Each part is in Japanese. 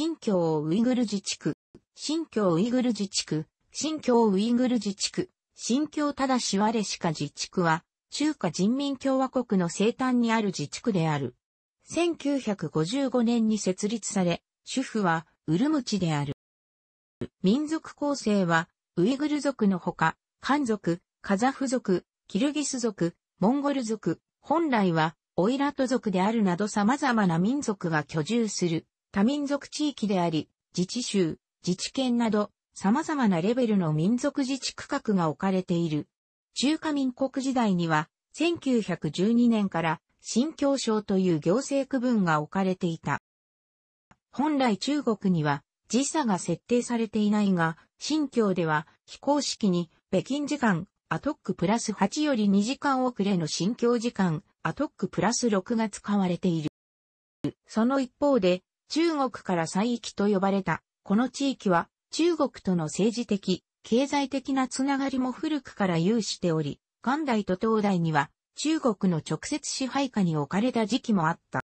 新疆ウイグル自治区、新疆ウイグル自治区、新疆ウイグル自治区、新疆ただし我しか自治区は、中華人民共和国の西端にある自治区である。1955年に設立され、主婦はウルムチである。民族構成は、ウイグル族のほか、漢族、カザフ族、キルギス族、モンゴル族、本来は、オイラト族であるなど様々な民族が居住する多民族地域であり、自治州、自治県など、様々なレベルの民族自治区画が置かれている。中華民国時代には、1912年から新京省という行政区分が置かれていた。本来中国には時差が設定されていないが、新京では非公式に北京時間アトックプラス8より2時間遅れの新京時間アトックプラス6が使われている。その一方で中国から西域と呼ばれた、この地域は中国との政治的、経済的なつながりも古くから有しており、元代と東代には中国の直接支配下に置かれた時期もあった。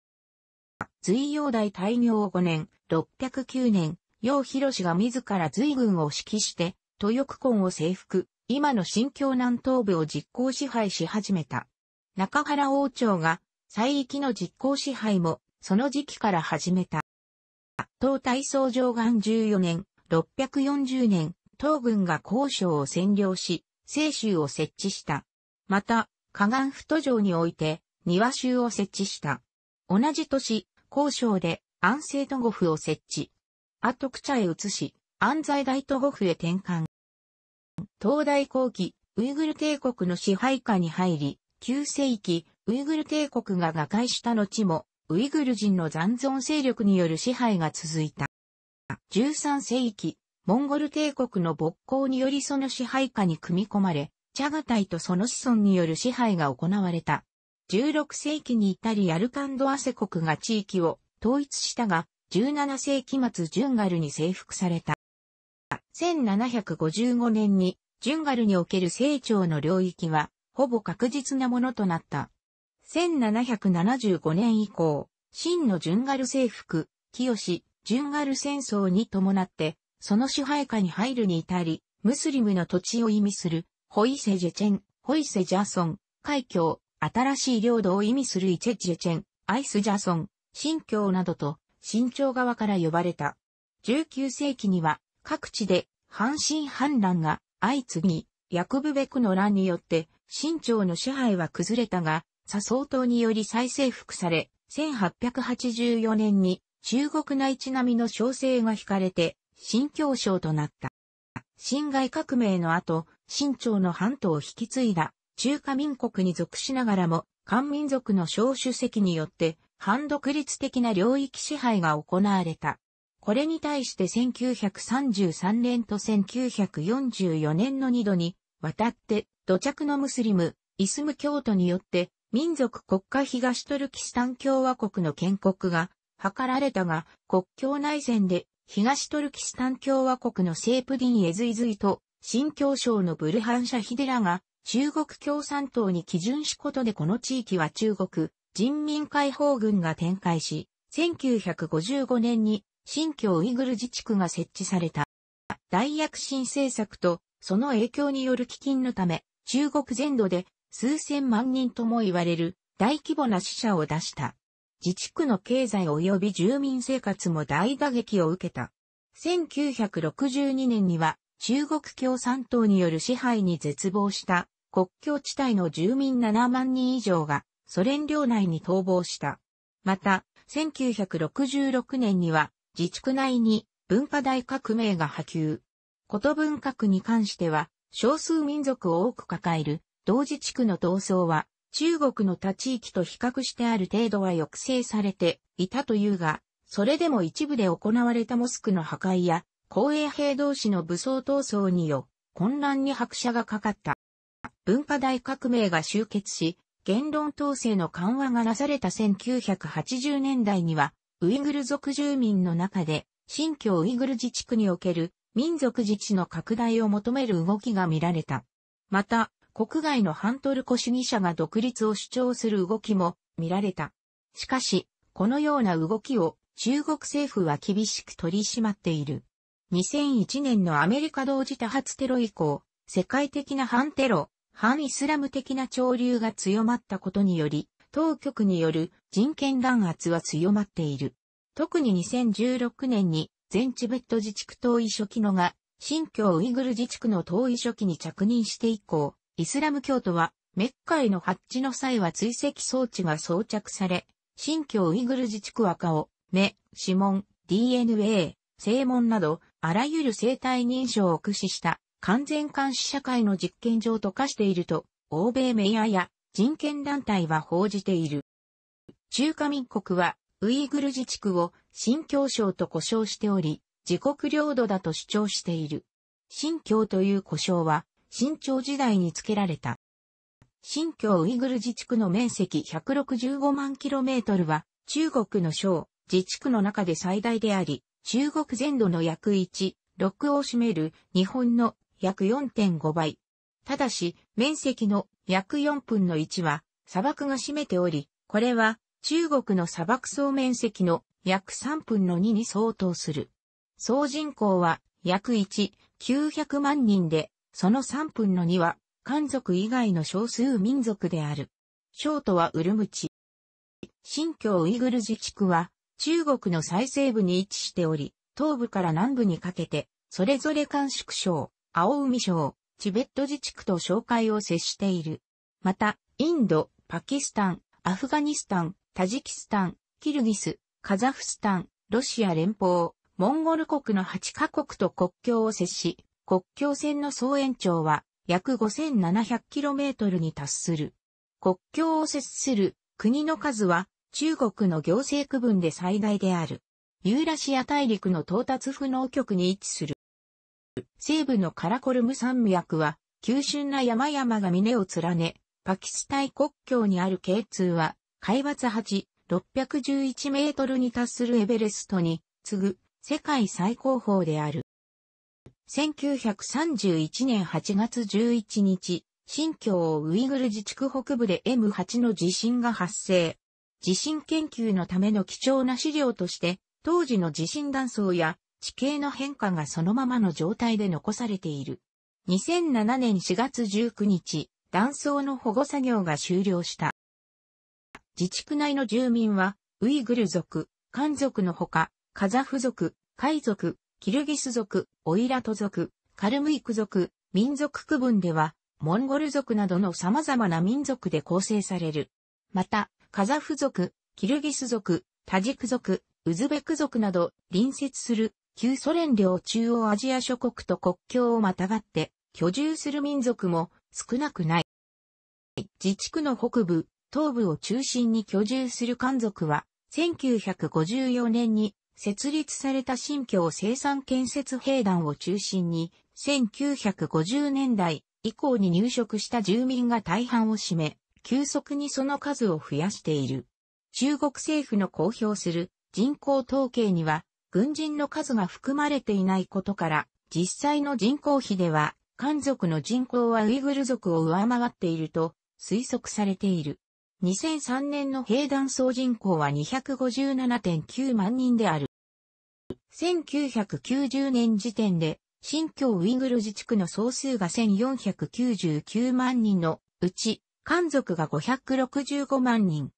隋煬代大業5年、609年、楊博氏が自ら隋軍を指揮して、豊翼根を征服、今の新疆南東部を実行支配し始めた。中原王朝が、西域の実行支配も、その時期から始めた。東大僧上元14年、640年、東軍が交渉を占領し、清州を設置した。また、河岸都城において、庭州を設置した。同じ年、交渉で安政都護府を設置。あと茶へ移し、安西大都護府へ転換。東大後期、ウイグル帝国の支配下に入り、旧世紀、ウイグル帝国が瓦解した後も、ウイグル人の残存勢力による支配が続いた。13世紀、モンゴル帝国の勃興によりその支配下に組み込まれ、チャガタイとその子孫による支配が行われた。16世紀に至りアルカンドアセ国が地域を統一したが、17世紀末ジュンガルに征服された。1755年にジュンガルにおける成長の領域は、ほぼ確実なものとなった。1775年以降、真のンガル征服、清、ンガル戦争に伴って、その支配下に入るに至り、ムスリムの土地を意味する、ホイセジェチェン、ホイセジャソン、海峡、新しい領土を意味するイチェジェチェン、アイスジャソン、新疆などと、新朝側から呼ばれた。19世紀には、各地で、半信反乱が相次ぎ、ヤクブベクの乱によって、新朝の支配は崩れたが、左総統により再征服され、1884年に中国内地並みの小生が引かれて、新教省となった。辛亥革命の後、清朝の半島を引き継いだ中華民国に属しながらも、漢民族の小主席によって、反独立的な領域支配が行われた。これに対して1933年と1944年の2度に、渡って、土着のムスリム、イスム教徒によって、民族国家東トルキスタン共和国の建国が図られたが、国境内戦で東トルキスタン共和国のセープディン・エズイズイと新教省のブルハンシャ・ヒデラが中国共産党に基準しことでこの地域は中国人民解放軍が展開し、1955年に新疆ウイグル自治区が設置された。大躍進政策とその影響による基金のため、中国全土で数千万人とも言われる大規模な死者を出した。自治区の経済及び住民生活も大打撃を受けた。1962年には中国共産党による支配に絶望した国境地帯の住民7万人以上がソ連領内に逃亡した。また、1966年には自治区内に文化大革命が波及。こと文化区に関しては少数民族を多く抱える同時地区の闘争は、中国の他地域と比較してある程度は抑制されていたというが、それでも一部で行われたモスクの破壊や、公営兵同士の武装闘争によ、混乱に拍車がかかった。文化大革命が終結し、言論統制の緩和がなされた1980年代には、ウイグル族住民の中で、新疆ウイグル自治区における民族自治の拡大を求める動きが見られた。また、国外の反トルコ主義者が独立を主張する動きも見られた。しかし、このような動きを中国政府は厳しく取り締まっている。2001年のアメリカ同時多発テロ以降、世界的な反テロ、反イスラム的な潮流が強まったことにより、当局による人権弾圧は強まっている。特に2016年に全チベット自治区統一初期のが、新疆ウイグル自治区の統一初期に着任して以降、イスラム教徒は、メッカへの発地の際は追跡装置が装着され、新疆ウイグル自治区は顔、目、指紋、DNA、正門など、あらゆる生体認証を駆使した完全監視社会の実験場と化していると、欧米メディアや人権団体は報じている。中華民国は、ウイグル自治区を新疆省と呼称しており、自国領土だと主張している。新疆という呼称は、新朝時代に付けられた。新疆ウイグル自治区の面積165万キロメートルは、中国の省、自治区の中で最大であり、中国全土の約1、6を占める日本の約4.5倍。ただし、面積の約4分の1は砂漠が占めており、これは中国の砂漠総面積の約3分の2に相当する。総人口は約1、900万人で、その3分の2は、漢族以外の少数民族である。省都はウルムチ。新疆ウイグル自治区は、中国の最西部に位置しており、東部から南部にかけて、それぞれ甘粛省、青海省、チベット自治区と紹介を接している。また、インド、パキスタン、アフガニスタン、タジキスタン、キルギス、カザフスタン、ロシア連邦、モンゴル国の8カ国と国境を接し、国境線の総延長は約 5700km に達する。国境を接する国の数は中国の行政区分で最大である。ユーラシア大陸の到達不能局に位置する。西部のカラコルム山脈は、急峻な山々が峰を連ね、パキスタン国境にある K2 は、海抜8、611メートルに達するエベレストに次ぐ世界最高峰である。1931年8月11日、新疆ウイグル自治区北部で M8 の地震が発生。地震研究のための貴重な資料として、当時の地震断層や地形の変化がそのままの状態で残されている。2007年4月19日、断層の保護作業が終了した。自治区内の住民は、ウイグル族、漢族のほか、カザフ族、海族、キルギス族、オイラト族、カルムイク族、民族区分では、モンゴル族などの様々な民族で構成される。また、カザフ族、キルギス族、タジク族、ウズベク族など隣接する旧ソ連領中央アジア諸国と国境をまたがって居住する民族も少なくない。自治区の北部、東部を中心に居住する漢族は1954年に設立された新疆生産建設兵団を中心に、1950年代以降に入植した住民が大半を占め、急速にその数を増やしている。中国政府の公表する人口統計には、軍人の数が含まれていないことから、実際の人口比では、漢族の人口はウイグル族を上回っていると推測されている。2003年の兵団総人口は257.9万人である。1990年時点で、新疆ウイグル自治区の総数が1499万人のうち、漢族が565万人。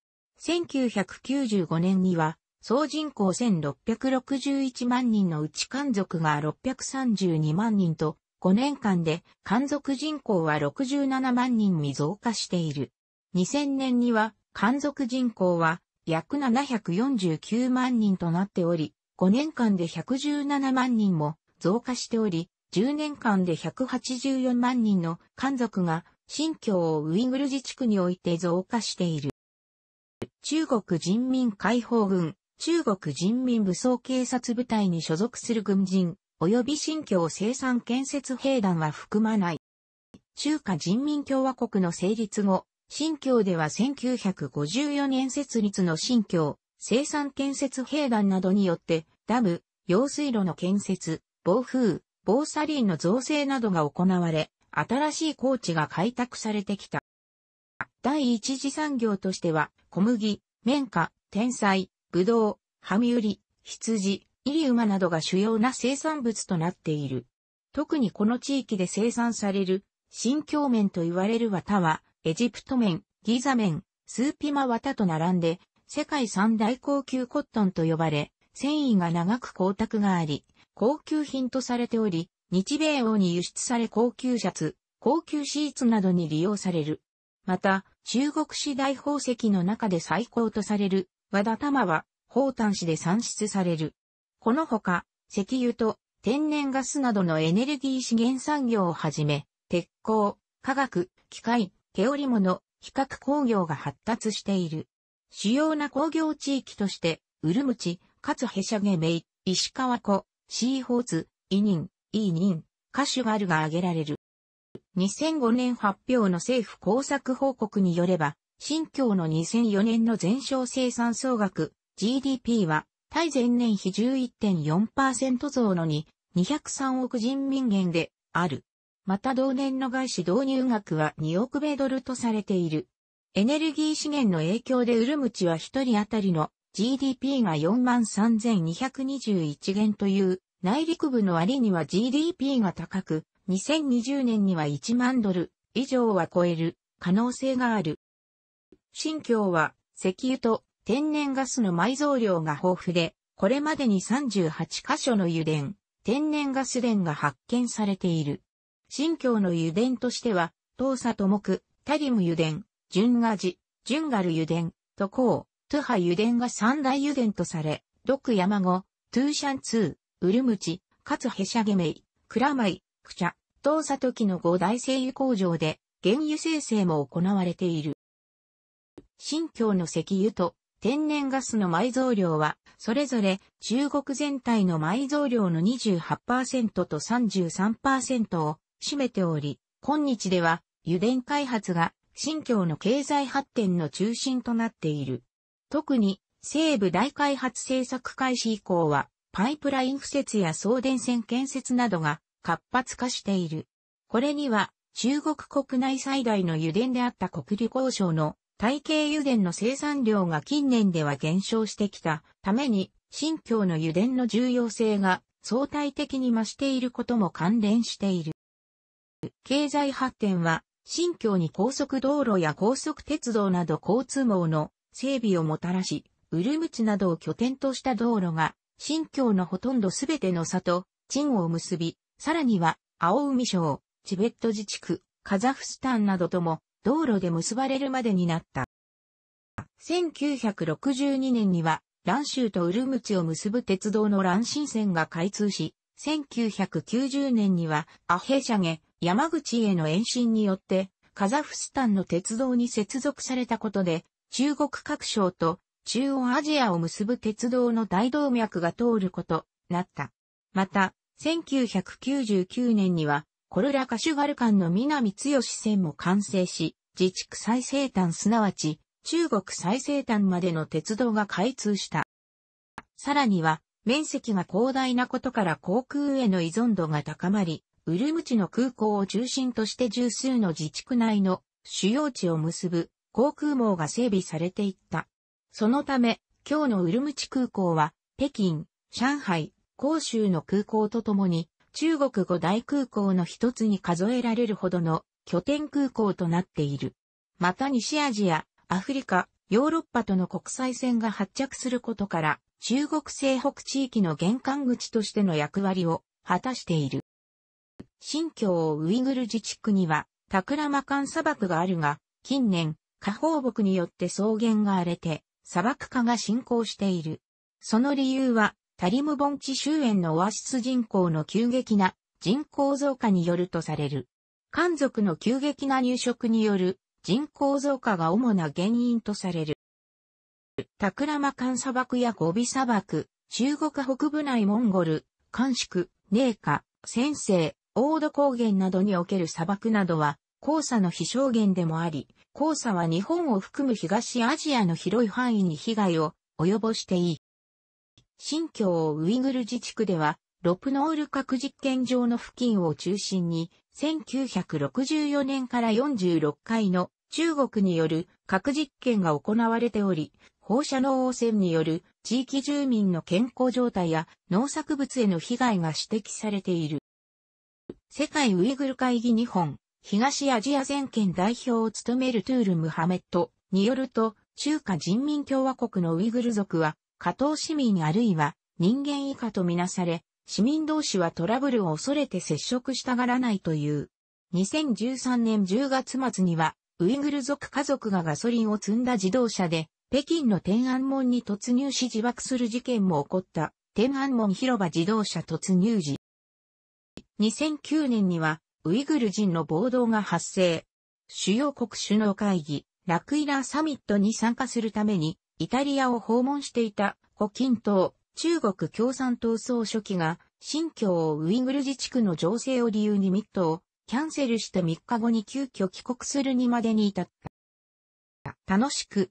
1995年には、総人口1661万人のうち漢族が632万人と、5年間で漢族人口は67万人に増加している。2000年には漢族人口は約749万人となっており、5年間で117万人も増加しており、10年間で184万人の漢族が新疆ウイグル自治区において増加している。中国人民解放軍、中国人民武装警察部隊に所属する軍人、及び新疆生産建設兵団は含まない。中華人民共和国の成立後、新疆では1954年設立の新疆生産建設兵団などによって、ダム、用水路の建設、防風、防砂林の造成などが行われ、新しい高地が開拓されてきた。第一次産業としては、小麦、綿花、天才、ぶどう、ハミウリ、羊、イリウマなどが主要な生産物となっている。特にこの地域で生産される、新疆綿と言われる綿は、エジプト綿、ギザ綿、スーピマ綿と並んで、世界三大高級コットンと呼ばれ、繊維が長く光沢があり、高級品とされており、日米欧に輸出され高級シャツ、高級シーツなどに利用される。また、中国四大宝石の中で最高とされる、和田玉は、宝丹市で産出される。このほか、石油と天然ガスなどのエネルギー資源産業をはじめ、鉄鋼、化学、機械、毛織物、比較工業が発達している。主要な工業地域として、ウルムチ、かつヘシャゲメイ、石川湖、シーホーツ、イニン、イーニン、カシュガルが挙げられる。2005年発表の政府工作報告によれば、新疆の2004年の全商生産総額 GDP は対前年比11.4%増のに203億人民元である。また同年の外資導入額は2億米ドルとされている。エネルギー資源の影響でウルムチは一人当たりの GDP が43,221元という内陸部の割には GDP が高く、2020年には1万ドル以上は超える可能性がある。新疆は石油と天然ガスの埋蔵量が豊富で、これまでに38カ所の油田、天然ガス田が発見されている。新疆の油田としては、東佐と木、タリム油田、純賀寺、純ガル油田、都ト都ハ油田が三大油田とされ、独山後、トゥーシャンツー、ウルムチ、かつヘシャゲメイ、クラマイ、クチャ、サト時の五大製油工場で、原油生成も行われている。新疆の石油と天然ガスの埋蔵量は、それぞれ中国全体の埋蔵量の28%と33%を占めており、今日では油田開発が新疆の経済発展の中心となっている。特に西部大開発政策開始以降は、パイプライン敷設や送電線建設などが活発化している。これには、中国国内最大の油田であった国立交渉の体系油田の生産量が近年では減少してきたために、新疆の油田の重要性が相対的に増していることも関連している。経済発展は新京に高速道路や高速鉄道など交通網の整備をもたらし、ウルムチなどを拠点とした道路が、新京のほとんどすべての里、鎮を結び、さらには、青海省、チベット自治区、カザフスタンなどとも、道路で結ばれるまでになった。1962年には、蘭州とウルムチを結ぶ鉄道の蘭新線が開通し、1990年にはアヘシャゲ、山口への延伸によって、カザフスタンの鉄道に接続されたことで、中国各省と中央アジアを結ぶ鉄道の大動脈が通ること、なった。また、1999年には、コルラカシュガル間の南強支線も完成し、自治区最西端すなわち、中国最西端までの鉄道が開通した。さらには、面積が広大なことから航空への依存度が高まり、ウルムチの空港を中心として十数の自治区内の主要地を結ぶ航空網が整備されていった。そのため、今日のウルムチ空港は、北京、上海、広州の空港とともに、中国五大空港の一つに数えられるほどの拠点空港となっている。また西アジア、アフリカ、ヨーロッパとの国際線が発着することから、中国西北地域の玄関口としての役割を果たしている。新疆ウイグル自治区には、タクラマカン砂漠があるが、近年、下放牧によって草原が荒れて、砂漠化が進行している。その理由は、タリム盆地周辺のオアシス人口の急激な人口増加によるとされる。漢族の急激な入植による人口増加が主な原因とされる。タクラマカン砂漠やゴビ砂漠、中国北部内モンゴル、韓粛、寧夏、先生、オード高原などにおける砂漠などは、黄砂の飛翔源でもあり、黄砂は日本を含む東アジアの広い範囲に被害を及ぼしていい。新疆ウイグル自治区では、ロプノール核実験場の付近を中心に、1964年から46回の中国による核実験が行われており、放射能汚染による地域住民の健康状態や農作物への被害が指摘されている。世界ウイグル会議日本、東アジア全県代表を務めるトゥール・ムハメットによると、中華人民共和国のウイグル族は、下等市民あるいは人間以下とみなされ、市民同士はトラブルを恐れて接触したがらないという。2013年10月末には、ウイグル族家族がガソリンを積んだ自動車で、北京の天安門に突入し自爆する事件も起こった天安門広場自動車突入時。2009年にはウイグル人の暴動が発生。主要国首脳会議、ラクイラーサミットに参加するために、イタリアを訪問していた胡錦涛、中国共産党総書記が、新疆ウイグル自治区の情勢を理由にミットをキャンセルして3日後に急遽帰国するにまでに至った。楽しく